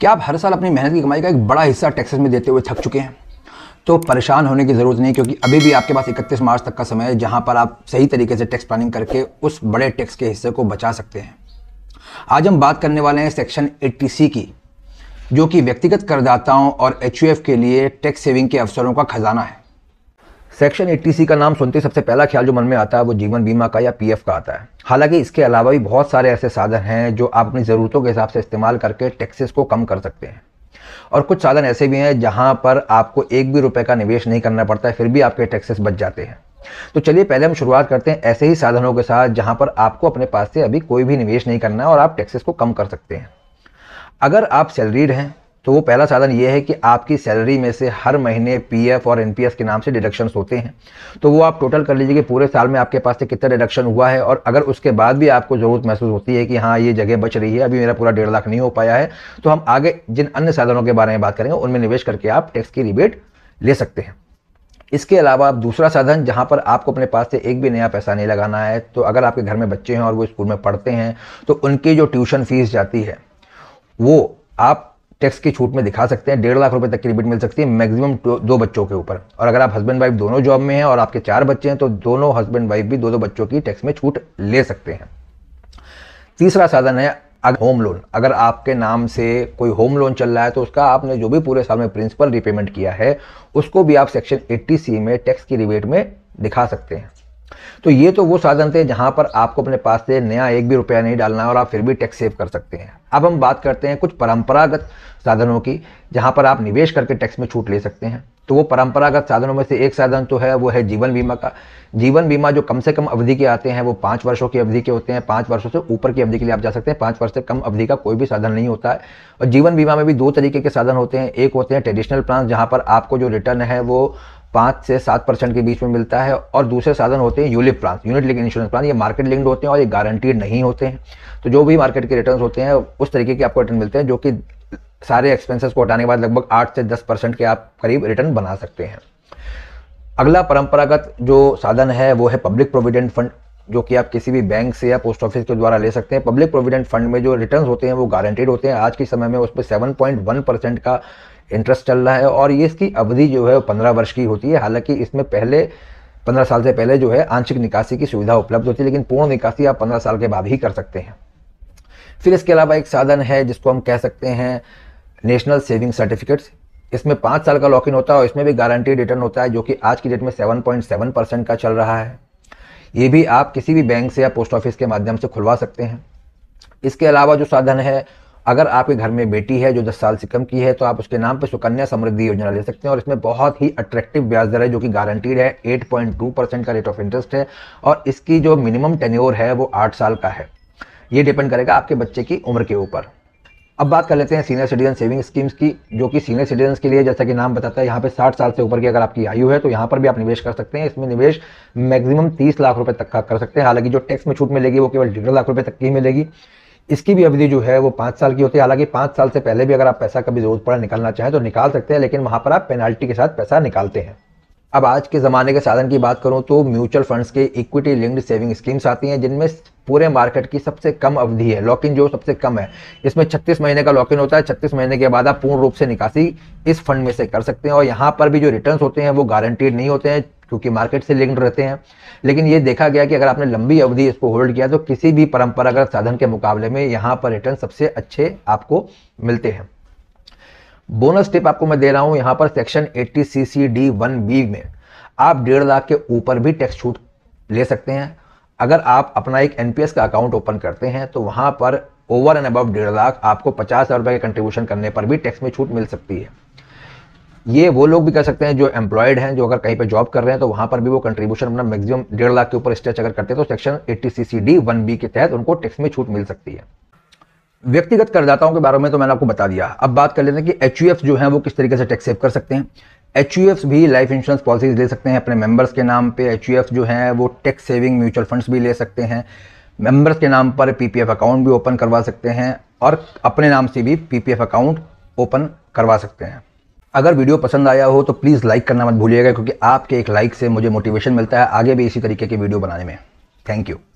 क्या आप हर साल अपनी मेहनत की कमाई का एक बड़ा हिस्सा टैक्सेस में देते हुए थक चुके हैं तो परेशान होने की ज़रूरत नहीं क्योंकि अभी भी आपके पास 31 मार्च तक का समय है जहां पर आप सही तरीके से टैक्स प्लानिंग करके उस बड़े टैक्स के हिस्से को बचा सकते हैं आज हम बात करने वाले हैं सेक्शन 80C की जो कि व्यक्तिगत करदाताओं और एच के लिए टैक्स सेविंग के अवसरों का खजाना है सेक्शन 80 का नाम सुनते सबसे पहला ख्याल जो मन में आता है वो जीवन बीमा का या पीएफ का आता है हालांकि इसके अलावा भी बहुत सारे ऐसे साधन हैं जो आप अपनी ज़रूरतों के हिसाब से इस्तेमाल करके टैक्सेस को कम कर सकते हैं और कुछ साधन ऐसे भी हैं जहां पर आपको एक भी रुपए का निवेश नहीं करना पड़ता है फिर भी आपके टैक्सेस बच जाते हैं तो चलिए पहले हम शुरुआत करते हैं ऐसे ही साधनों के साथ जहां पर आपको अपने पास से अभी कोई भी निवेश नहीं करना है और आप टैक्सेस को कम कर सकते हैं अगर आप सैलरीड हैं तो वो पहला साधन ये है कि आपकी सैलरी में से हर महीने पीएफ और एनपीएस के नाम से डिडक्शंस होते हैं तो वो आप टोटल कर लीजिए कि पूरे साल में आपके पास से कितना डिडक्शन हुआ है और अगर उसके बाद भी आपको ज़रूरत महसूस होती है कि हाँ ये जगह बच रही है अभी मेरा पूरा डेढ़ लाख नहीं हो पाया है तो हम आगे जिन अन्य साधनों के बारे में बात करेंगे उनमें निवेश करके आप टैक्स की रिबेट ले सकते हैं इसके अलावा आप दूसरा साधन जहाँ पर आपको अपने पास से एक भी नया पैसा नहीं लगाना है तो अगर आपके घर में बच्चे हैं और वो स्कूल में पढ़ते हैं तो उनकी जो ट्यूशन फीस जाती है वो आप टैक्स की छूट में दिखा सकते हैं डेढ़ लाख रुपए तक की रिबेट मिल सकती है मैक्सिमम दो बच्चों के ऊपर और अगर आप हस्बैंड वाइफ दोनों जॉब में हैं और आपके चार बच्चे हैं तो दोनों हस्बैंड वाइफ भी दो दो बच्चों की टैक्स में छूट ले सकते हैं तीसरा साधन है अगर होम लोन अगर आपके नाम से कोई होम लोन चल रहा है तो उसका आपने जो भी पूरे साल में प्रिंसिपल रिपेमेंट किया है उसको भी आप सेक्शन 80 सी में टैक्स की रिबेट में दिखा सकते हैं तो ये तो वो साधन थे जहां पर आपको अपने पास से नया एक भी रुपया नहीं डालना है और आप फिर भी टैक्स सेव कर सकते हैं अब हम बात करते हैं कुछ परंपरागत साधनों की जहां पर आप निवेश करके टैक्स में छूट ले सकते हैं तो वो परंपरागत साधनों में से एक साधन तो है वो है जीवन बीमा का जीवन बीमा जो कम से कम अवधि के आते हैं वो पाँच वर्षों की अवधि के होते हैं पाँच वर्षों से ऊपर की अवधि के लिए आप जा सकते हैं पाँच वर्ष से कम अवधि का कोई भी साधन नहीं होता है और जीवन बीमा में भी दो तरीके के साधन होते हैं एक होते हैं ट्रेडिशनल प्लान जहाँ पर आपको जो रिटर्न है वो पाँच से सात परसेंट के बीच में मिलता है और दूसरे साधन होते हैं ULIP plan unit link insurance plan ये मार्केट लिंक्ड होते हैं और ये गारंटीड नहीं होते हैं तो जो भी मार्केट के रिटर्न होते हैं उस तरीके के आपको रिटर्न मिलते हैं जो कि सारे एक्सपेंसेस को हटाने के बाद लगभग आठ से दस परसेंट के आप करीब रिटर्न बना सकते हैं अगला परंपरागत जो साधन है वो है पब्लिक प्रोविडेंट फंड जो कि आप किसी भी बैंक से या पोस्ट ऑफिस के द्वारा ले सकते हैं पब्लिक प्रोविडेंट फंड में जो रिटर्न होते हैं वो गारंटेड होते हैं आज के समय में उस पर सेवन पॉइंट वन परसेंट का इंटरेस्ट चल रहा है और ये इसकी अवधि जो है वो पंद्रह वर्ष की होती है हालांकि इसमें पहले पंद्रह साल से पहले जो है आंशिक निकासी की सुविधा उपलब्ध होती है लेकिन पूर्ण निकासी आप पंद्रह साल के बाद ही कर सकते हैं फिर इसके अलावा एक साधन है जिसको हम कह सकते हैं नेशनल सेविंग सर्टिफिकेट्स इसमें पाँच साल का लॉक इन होता है और इसमें भी गारंटी रिटर्न होता है जो कि आज की डेट में सेवन पॉइंट सेवन परसेंट का चल रहा है ये भी आप किसी भी बैंक से या पोस्ट ऑफिस के माध्यम से खुलवा सकते हैं इसके अलावा जो साधन है अगर आपके घर में बेटी है जो 10 साल से कम की है तो आप उसके नाम पर सुकन्या समृद्धि योजना ले सकते हैं और इसमें बहुत ही अट्रैक्टिव ब्याज दर है जो कि गारंटीड है 8.2 परसेंट का रेट ऑफ इंटरेस्ट है और इसकी जो मिनिमम टेन्योर है वो आठ साल का है ये डिपेंड करेगा आपके बच्चे की उम्र के ऊपर अब बात कर लेते हैं सीनियर सिटीजन सेविंग स्कीम्स की जो कि सीनियर सिटीजन के लिए जैसा कि नाम बताता है यहाँ पे 60 साल से ऊपर की अगर आपकी आयु है तो यहाँ पर भी आप निवेश कर सकते हैं इसमें निवेश मैक्सिमम 30 लाख रुपए तक का कर सकते हैं हालांकि जो टैक्स में छूट मिलेगी वो केवल डेढ़ लाख रुपए तक की मिलेगी इसकी भी अवधि जो है वो पाँच साल की होती है हालांकि पाँच साल से पहले भी अगर आप पैसा कभी जरूरत पड़ा निकालना चाहें तो निकाल सकते हैं लेकिन वहाँ पर आप पेनाल्टी के साथ पैसा निकालते हैं अब आज के ज़माने के साधन की बात करूं तो म्यूचुअल फंड्स के इक्विटी लिंक्ड सेविंग स्कीम्स आती हैं जिनमें पूरे मार्केट की सबसे कम अवधि है लॉक इन जो सबसे कम है इसमें 36 महीने का लॉक इन होता है 36 महीने के बाद आप पूर्ण रूप से निकासी इस फंड में से कर सकते हैं और यहाँ पर भी जो रिटर्न होते हैं वो गारंटीड नहीं होते हैं क्योंकि मार्केट से लिंक्ड रहते हैं लेकिन ये देखा गया कि अगर आपने लंबी अवधि इसको होल्ड किया तो किसी भी परंपरागत साधन के मुकाबले में यहाँ पर रिटर्न सबसे अच्छे आपको मिलते हैं बोनस टिप आपको मैं दे रहा हूं यहाँ पर section 80 C C D one B में आप डेढ़ लाख के ऊपर भी टैक्स छूट ले सकते हैं अगर आप अपना एक एनपीएस का अकाउंट ओपन करते हैं तो वहां पर ओवर एंड अबव डेढ़ लाख आपको पचास हज़ार रुपए के कंट्रीब्यूशन करने पर भी टैक्स में छूट मिल सकती है ये वो लोग भी कर सकते हैं जो एम्प्लॉयड हैं जो अगर कहीं पे जॉब कर रहे हैं तो वहां पर भी वो कंट्रीब्यूशन अपना मैक्सिमम डेढ़ लाख के ऊपर स्ट्रेच अगर करते हैं तो section eighty C C D one B के तहत उनको टैक्स में छूट मिल सकती है व्यक्तिगत करदाताओं के बारे में तो मैंने आपको बता दिया अब बात कर लेते हैं कि एच जो है वो किस तरीके से टैक्स सेव कर सकते हैं एच भी लाइफ इंश्योरेंस पॉलिसीज ले सकते हैं अपने मेंबर्स के नाम पे एच जो हैं वो टैक्स सेविंग म्यूचुअल फंड्स भी ले सकते हैं मेंबर्स के नाम पर पीपीएफ अकाउंट भी ओपन करवा सकते हैं और अपने नाम से भी पीपीएफ अकाउंट ओपन करवा सकते हैं अगर वीडियो पसंद आया हो तो प्लीज़ लाइक करना मत भूलिएगा क्योंकि आपके एक लाइक से मुझे मोटिवेशन मिलता है आगे भी इसी तरीके की वीडियो बनाने में थैंक यू